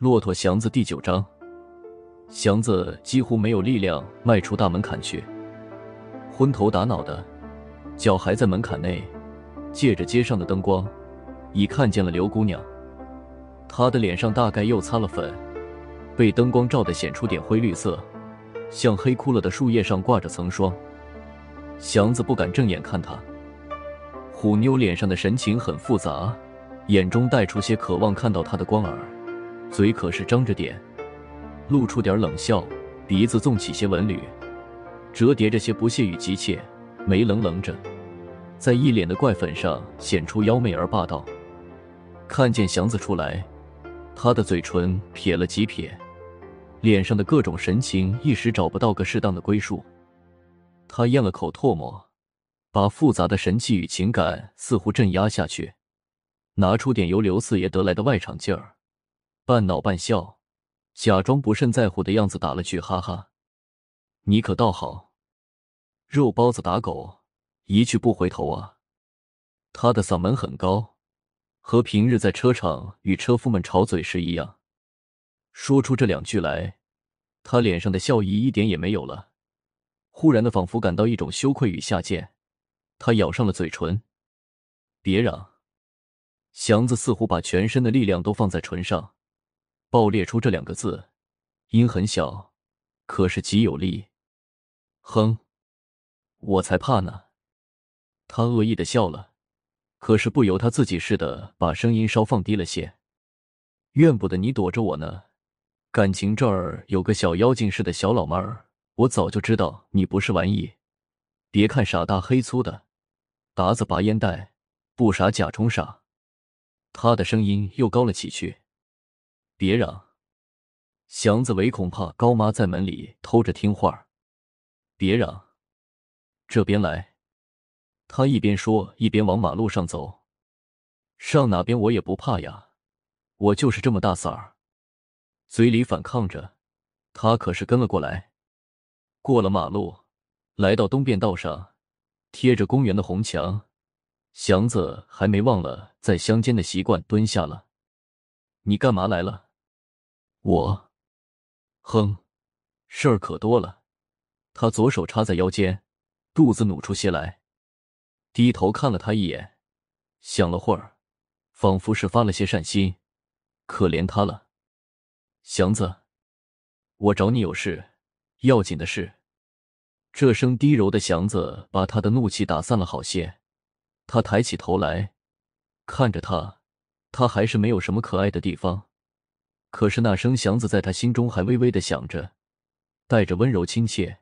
《骆驼祥子》第九章，祥子几乎没有力量迈出大门槛去，昏头打脑的，脚还在门槛内，借着街上的灯光，已看见了刘姑娘。她的脸上大概又擦了粉，被灯光照的显出点灰绿色，像黑枯了的树叶上挂着层霜。祥子不敢正眼看她，虎妞脸上的神情很复杂，眼中带出些渴望看到他的光儿。嘴可是张着点，露出点冷笑，鼻子纵起些纹缕，折叠着些不屑与急切，眉棱棱着，在一脸的怪粉上显出妖媚而霸道。看见祥子出来，他的嘴唇撇了几撇，脸上的各种神情一时找不到个适当的归宿。他咽了口唾沫，把复杂的神气与情感似乎镇压下去，拿出点由刘四爷得来的外场劲儿。半恼半笑，假装不甚在乎的样子，打了句“哈哈”。你可倒好，肉包子打狗，一去不回头啊！他的嗓门很高，和平日在车场与车夫们吵嘴时一样。说出这两句来，他脸上的笑意一点也没有了，忽然的，仿佛感到一种羞愧与下贱。他咬上了嘴唇，“别嚷！”祥子似乎把全身的力量都放在唇上。爆裂出这两个字，音很小，可是极有力。哼，我才怕呢。他恶意的笑了，可是不由他自己似的，把声音稍放低了些。怨不得你躲着我呢。感情这儿有个小妖精似的小老妹儿，我早就知道你不是玩意。别看傻大黑粗的达子拔烟袋，不傻假充傻。他的声音又高了几去。别嚷，祥子唯恐怕高妈在门里偷着听话别嚷，这边来。他一边说一边往马路上走。上哪边我也不怕呀，我就是这么大嗓儿。嘴里反抗着，他可是跟了过来。过了马路，来到东便道上，贴着公园的红墙。祥子还没忘了在乡间的习惯，蹲下了。你干嘛来了？我，哼，事儿可多了。他左手插在腰间，肚子努出些来，低头看了他一眼，想了会儿，仿佛是发了些善心，可怜他了。祥子，我找你有事，要紧的事。这声低柔的祥子把他的怒气打散了好些。他抬起头来，看着他，他还是没有什么可爱的地方。可是那声祥子在他心中还微微的响着，带着温柔亲切，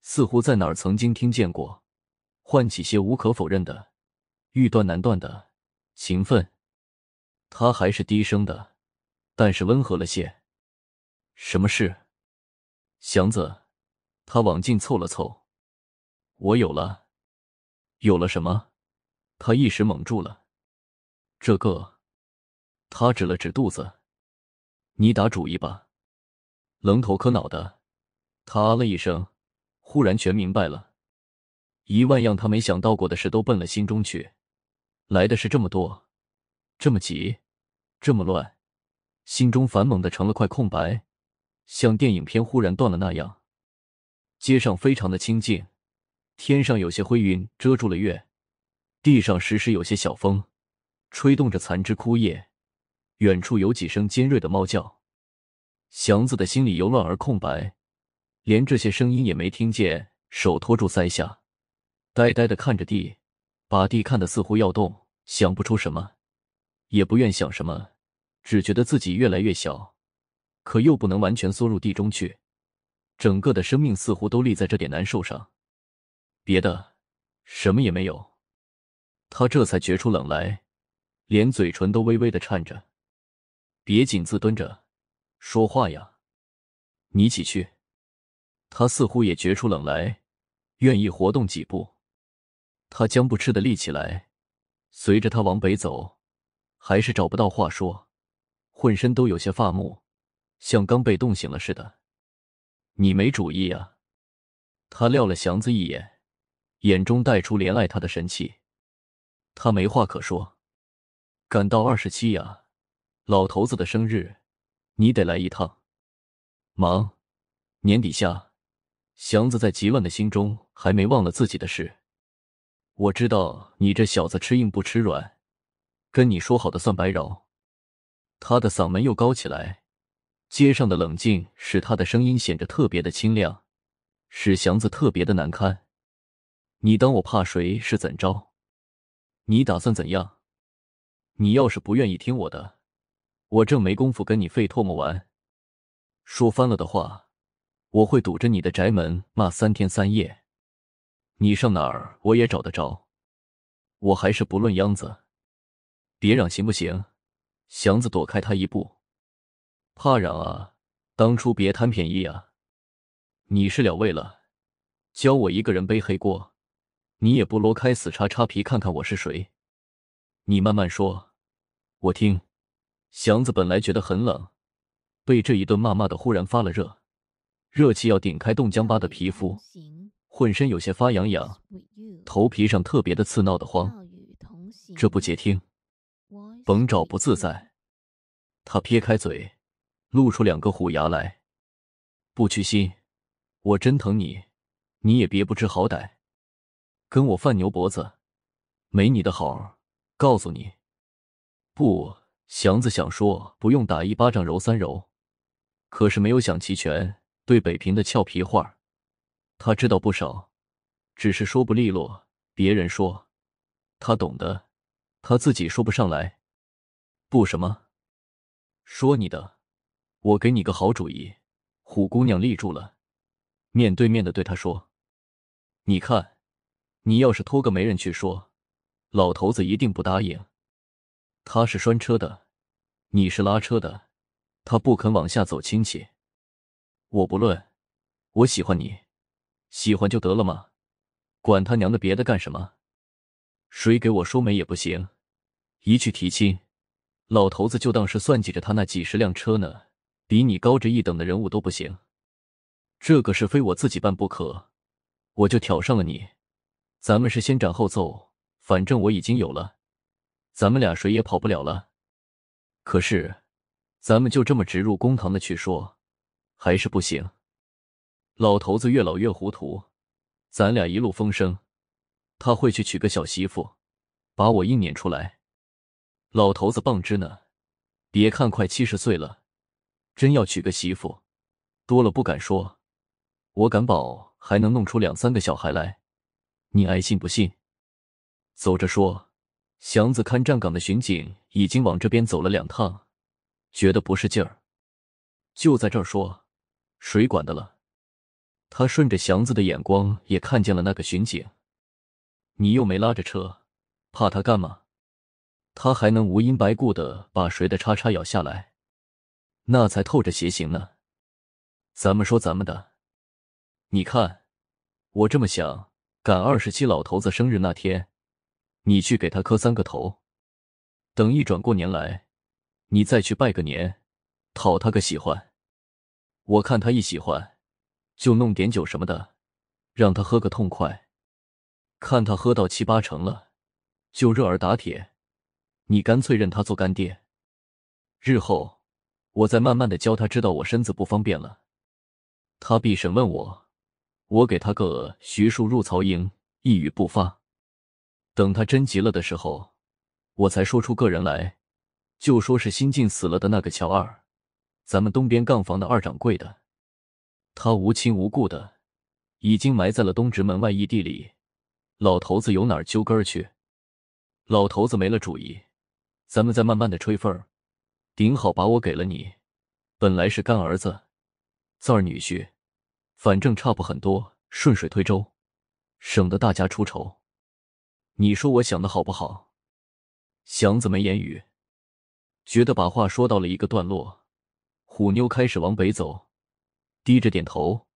似乎在哪儿曾经听见过，唤起些无可否认的、欲断难断的情分。他还是低声的，但是温和了些。什么事？祥子，他往近凑了凑。我有了，有了什么？他一时懵住了。这个，他指了指肚子。你打主意吧，愣头磕脑的，他啊了一声，忽然全明白了，一万样他没想到过的事都奔了心中去，来的是这么多，这么急，这么乱，心中烦猛的成了块空白，像电影片忽然断了那样。街上非常的清静，天上有些灰云遮住了月，地上时时有些小风，吹动着残枝枯叶。远处有几声尖锐的猫叫，祥子的心里由乱而空白，连这些声音也没听见。手托住腮下，呆呆的看着地，把地看的似乎要动，想不出什么，也不愿想什么，只觉得自己越来越小，可又不能完全缩入地中去，整个的生命似乎都立在这点难受上，别的什么也没有。他这才觉出冷来，连嘴唇都微微的颤着。别紧自蹲着，说话呀！你起去。他似乎也觉出冷来，愿意活动几步。他僵不吃的立起来，随着他往北走，还是找不到话说，浑身都有些发木，像刚被冻醒了似的。你没主意呀？他撂了祥子一眼，眼中带出怜爱他的神气。他没话可说，赶到二十七呀。老头子的生日，你得来一趟。忙，年底下，祥子在吉万的心中还没忘了自己的事。我知道你这小子吃硬不吃软，跟你说好的算白饶。他的嗓门又高起来，街上的冷静使他的声音显着特别的清亮，使祥子特别的难堪。你当我怕谁是怎着？你打算怎样？你要是不愿意听我的。我正没工夫跟你费唾沫玩，说翻了的话，我会堵着你的宅门骂三天三夜。你上哪儿我也找得着，我还是不论秧子，别嚷行不行？祥子躲开他一步，怕嚷啊！当初别贪便宜啊！你是了为了，教我一个人背黑锅，你也不挪开死叉叉皮看看我是谁？你慢慢说，我听。祥子本来觉得很冷，被这一顿骂骂的忽然发了热，热气要顶开冻僵巴的皮肤，浑身有些发痒痒，头皮上特别的刺闹得慌。这不接听，甭找不自在。他撇开嘴，露出两个虎牙来，不屈心，我真疼你，你也别不知好歹，跟我犯牛脖子，没你的好。告诉你，不。祥子想说不用打一巴掌揉三揉，可是没有想齐全。对北平的俏皮话，他知道不少，只是说不利落。别人说他懂得，他自己说不上来。不什么？说你的，我给你个好主意。虎姑娘立住了，面对面的对他说：“你看，你要是托个媒人去说，老头子一定不答应。”他是拴车的，你是拉车的，他不肯往下走亲戚，我不论，我喜欢你，喜欢就得了吗？管他娘的别的干什么？谁给我说媒也不行，一去提亲，老头子就当是算计着他那几十辆车呢，比你高一等的人物都不行，这个是非我自己办不可，我就挑上了你，咱们是先斩后奏，反正我已经有了。咱们俩谁也跑不了了，可是咱们就这么直入公堂的去说，还是不行。老头子越老越糊涂，咱俩一路风声，他会去娶个小媳妇，把我硬撵出来。老头子棒支呢，别看快七十岁了，真要娶个媳妇，多了不敢说，我敢保还能弄出两三个小孩来，你爱信不信，走着说。祥子看站岗的巡警已经往这边走了两趟，觉得不是劲儿，就在这儿说：“谁管的了？”他顺着祥子的眼光也看见了那个巡警。你又没拉着车，怕他干嘛？他还能无因白故的把谁的叉叉咬下来？那才透着邪行呢。咱们说咱们的。你看，我这么想，赶二十七老头子生日那天。你去给他磕三个头，等一转过年来，你再去拜个年，讨他个喜欢。我看他一喜欢，就弄点酒什么的，让他喝个痛快。看他喝到七八成了，就热耳打铁。你干脆认他做干爹。日后，我再慢慢的教他知道我身子不方便了，他必审问我，我给他个徐庶入曹营，一语不发。等他真急了的时候，我才说出个人来，就说是新进死了的那个乔二，咱们东边杠房的二掌柜的，他无亲无故的，已经埋在了东直门外一地里，老头子有哪揪根去？老头子没了主意，咱们再慢慢的吹风儿，顶好把我给了你，本来是干儿子，字儿女婿，反正差不很多，顺水推舟，省得大家出丑。你说我想的好不好？祥子没言语，觉得把话说到了一个段落。虎妞开始往北走，低着点头，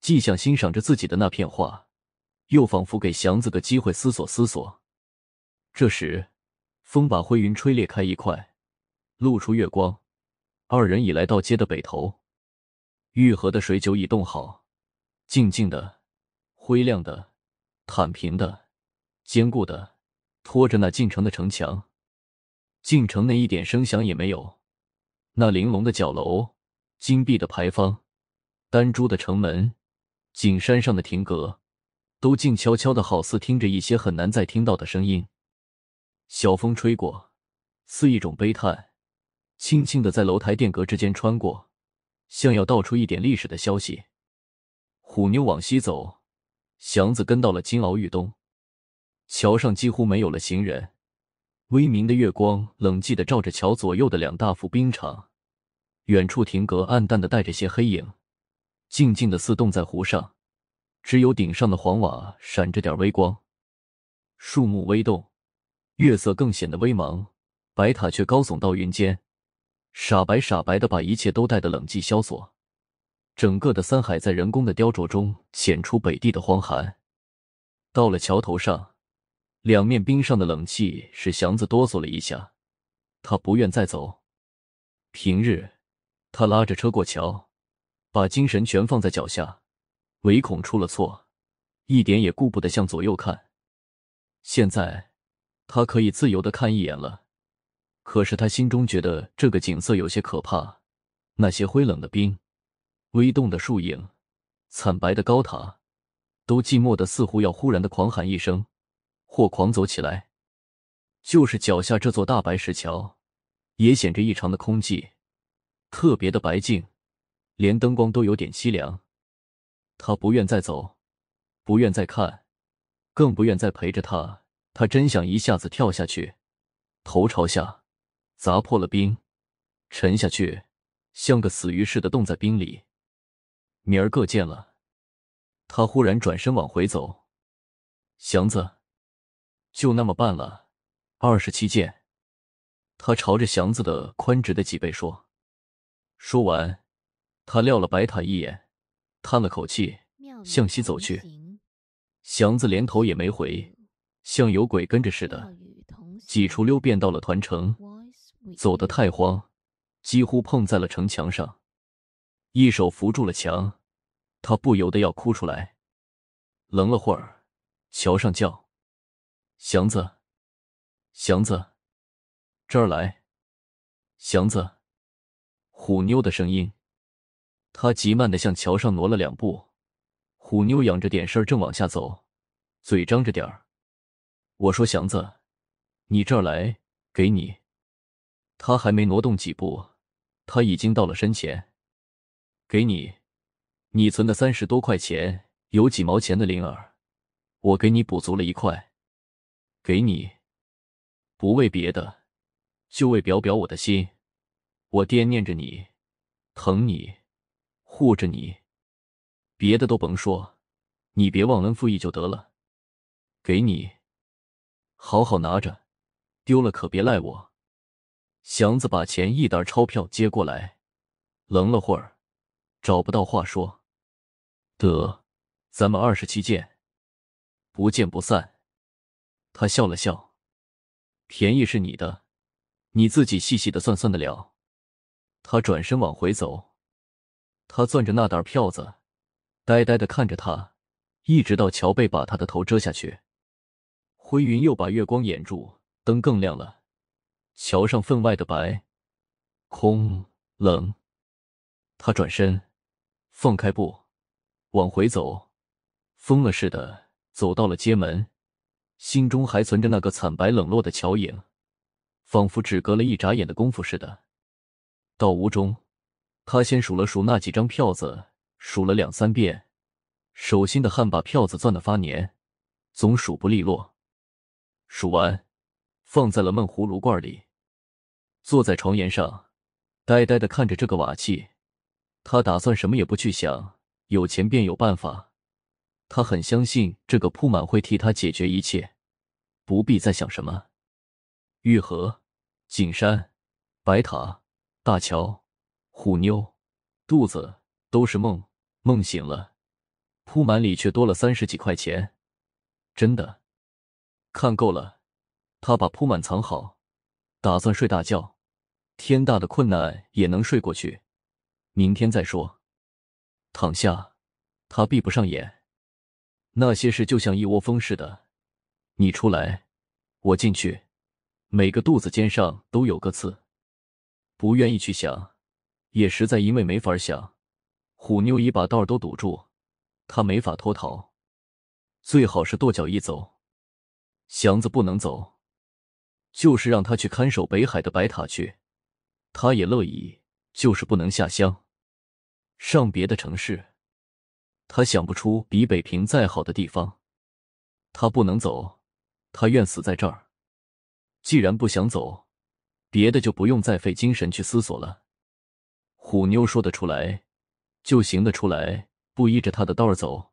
既想欣赏着自己的那片画，又仿佛给祥子个机会思索思索。这时，风把灰云吹裂开一块，露出月光。二人已来到街的北头，玉河的水酒已冻好，静静的，灰亮的，坦平的。坚固的，拖着那进城的城墙，进城内一点声响也没有。那玲珑的角楼、金碧的牌坊、丹朱的城门、景山上的亭阁，都静悄悄的，好似听着一些很难再听到的声音。小风吹过，似一种悲叹，轻轻的在楼台殿阁之间穿过，像要道出一点历史的消息。虎妞往西走，祥子跟到了金鳌玉东。桥上几乎没有了行人，微明的月光冷寂的照着桥左右的两大副冰场，远处亭阁暗淡的带着些黑影，静静的似冻在湖上，只有顶上的黄瓦闪着点微光，树木微动，月色更显得微茫，白塔却高耸到云间，傻白傻白的把一切都带的冷寂萧索，整个的三海在人工的雕琢中显出北地的荒寒，到了桥头上。两面冰上的冷气使祥子哆嗦了一下，他不愿再走。平日，他拉着车过桥，把精神全放在脚下，唯恐出了错，一点也顾不得向左右看。现在，他可以自由的看一眼了。可是他心中觉得这个景色有些可怕，那些灰冷的冰，微动的树影，惨白的高塔，都寂寞的似乎要忽然的狂喊一声。或狂走起来，就是脚下这座大白石桥，也显着异常的空寂，特别的白净，连灯光都有点凄凉。他不愿再走，不愿再看，更不愿再陪着他。他真想一下子跳下去，头朝下，砸破了冰，沉下去，像个死鱼似的冻在冰里。明儿个见了。他忽然转身往回走，祥子。就那么办了，二十七件。他朝着祥子的宽直的脊背说。说完，他撂了白塔一眼，叹了口气，向西走去。祥子连头也没回，像有鬼跟着似的，几处溜，便到了团城。走得太慌，几乎碰在了城墙上，一手扶住了墙，他不由得要哭出来。愣了会儿，桥上叫。祥子，祥子，这儿来，祥子，虎妞的声音。他极慢的向桥上挪了两步。虎妞仰着点身，正往下走，嘴张着点儿。我说：“祥子，你这儿来，给你。”他还没挪动几步，他已经到了身前。给你，你存的三十多块钱，有几毛钱的零儿，我给你补足了一块。给你，不为别的，就为表表我的心。我惦念着你，疼你，护着你，别的都甭说，你别忘恩负义就得了。给你，好好拿着，丢了可别赖我。祥子把钱一沓钞票接过来，愣了会儿，找不到话说。得，咱们二十七见，不见不散。他笑了笑，便宜是你的，你自己细细的算算得了。他转身往回走，他攥着那袋票子，呆呆的看着他，一直到桥背把他的头遮下去，灰云又把月光掩住，灯更亮了，桥上分外的白，空冷。他转身，放开步，往回走，疯了似的走到了街门。心中还存着那个惨白冷落的乔影，仿佛只隔了一眨眼的功夫似的。到屋中，他先数了数那几张票子，数了两三遍，手心的汗把票子攥得发黏，总数不利落。数完，放在了闷葫芦罐里，坐在床沿上，呆呆的看着这个瓦器。他打算什么也不去想，有钱便有办法。他很相信这个铺满会替他解决一切，不必再想什么。玉河、景山、白塔、大乔、虎妞、肚子都是梦，梦醒了，铺满里却多了三十几块钱。真的，看够了，他把铺满藏好，打算睡大觉，天大的困难也能睡过去。明天再说。躺下，他闭不上眼。那些事就像一窝蜂似的，你出来，我进去，每个肚子尖上都有个刺，不愿意去想，也实在因为没法想。虎妞已把道儿都堵住，他没法脱逃，最好是跺脚一走。祥子不能走，就是让他去看守北海的白塔去，他也乐意，就是不能下乡，上别的城市。他想不出比北平再好的地方，他不能走，他愿死在这儿。既然不想走，别的就不用再费精神去思索了。虎妞说得出来，就行得出来，不依着他的道儿走，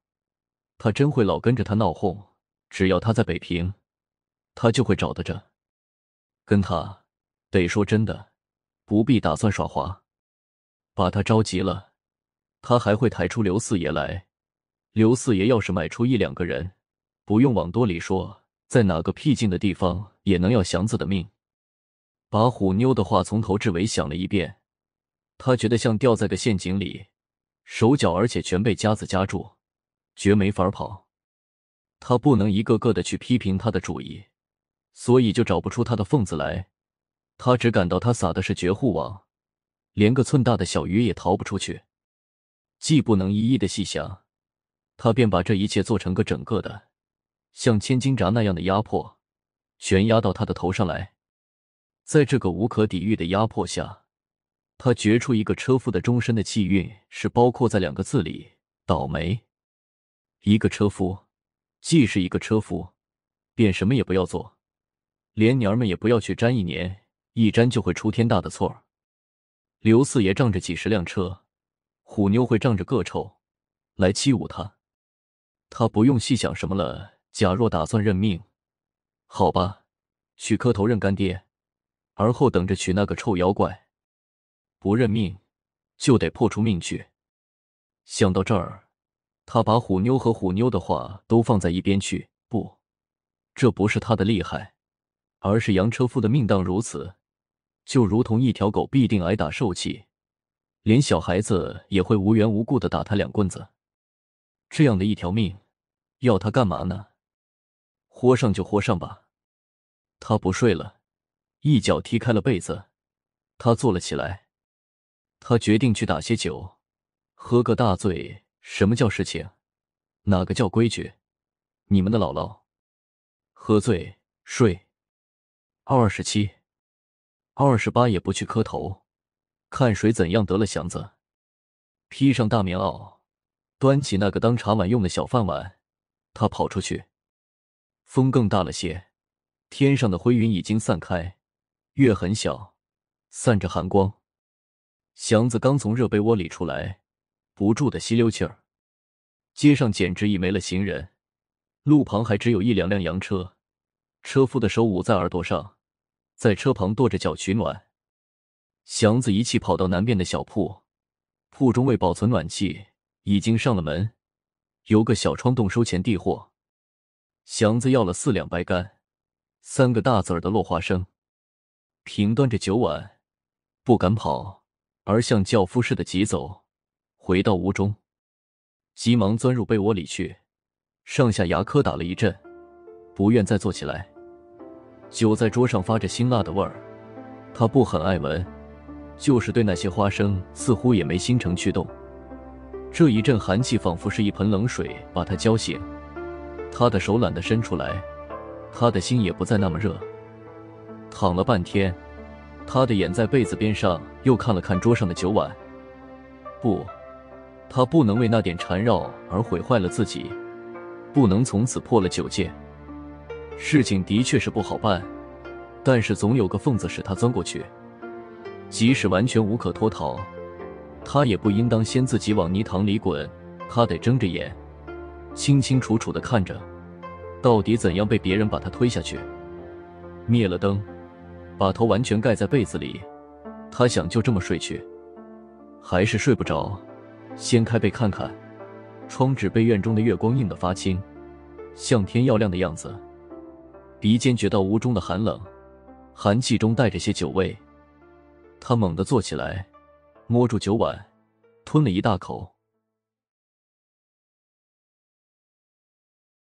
他真会老跟着他闹哄。只要他在北平，他就会找得着。跟他得说真的，不必打算耍滑，把他着急了。他还会抬出刘四爷来，刘四爷要是买出一两个人，不用往多里说，在哪个僻静的地方也能要祥子的命。把虎妞的话从头至尾想了一遍，他觉得像掉在个陷阱里，手脚而且全被夹子夹住，绝没法跑。他不能一个个的去批评他的主意，所以就找不出他的缝子来。他只感到他撒的是绝户网，连个寸大的小鱼也逃不出去。既不能一一的细想，他便把这一切做成个整个的，像千斤闸那样的压迫，悬压到他的头上来。在这个无可抵御的压迫下，他觉出一个车夫的终身的气运是包括在两个字里：倒霉。一个车夫，既是一个车夫，便什么也不要做，连娘们也不要去沾，一年一沾就会出天大的错儿。刘四爷仗着几十辆车。虎妞会仗着个臭来欺侮他，他不用细想什么了。假若打算认命，好吧，去磕头认干爹，而后等着娶那个臭妖怪。不认命，就得破出命去。想到这儿，他把虎妞和虎妞的话都放在一边去。不，这不是他的厉害，而是杨车夫的命当如此，就如同一条狗必定挨打受气。连小孩子也会无缘无故的打他两棍子，这样的一条命，要他干嘛呢？豁上就豁上吧。他不睡了，一脚踢开了被子，他坐了起来。他决定去打些酒，喝个大醉。什么叫事情？哪个叫规矩？你们的姥姥，喝醉睡。二十七，二十八也不去磕头。看谁怎样得了祥子，披上大棉袄，端起那个当茶碗用的小饭碗，他跑出去。风更大了些，天上的灰云已经散开，月很小，散着寒光。祥子刚从热被窝里出来，不住的吸溜气儿。街上简直已没了行人，路旁还只有一两辆洋车，车夫的手捂在耳朵上，在车旁跺着脚取暖。祥子一气跑到南边的小铺，铺中为保存暖气，已经上了门，有个小窗洞收钱递货。祥子要了四两白干，三个大子儿的落花生，平端着酒碗，不敢跑，而像轿夫似的急走，回到屋中，急忙钻入被窝里去，上下牙磕打了一阵，不愿再坐起来。酒在桌上发着辛辣的味儿，他不很爱闻。就是对那些花生，似乎也没心诚去动。这一阵寒气仿佛是一盆冷水把他浇醒，他的手懒得伸出来，他的心也不再那么热。躺了半天，他的眼在被子边上又看了看桌上的酒碗。不，他不能为那点缠绕而毁坏了自己，不能从此破了酒戒。事情的确是不好办，但是总有个缝子使他钻过去。即使完全无可脱逃，他也不应当先自己往泥塘里滚。他得睁着眼，清清楚楚的看着，到底怎样被别人把他推下去。灭了灯，把头完全盖在被子里，他想就这么睡去，还是睡不着。掀开被看看，窗纸被院中的月光映得发青，像天要亮的样子。鼻尖觉到屋中的寒冷，寒气中带着些酒味。他猛地坐起来，摸住酒碗，吞了一大口。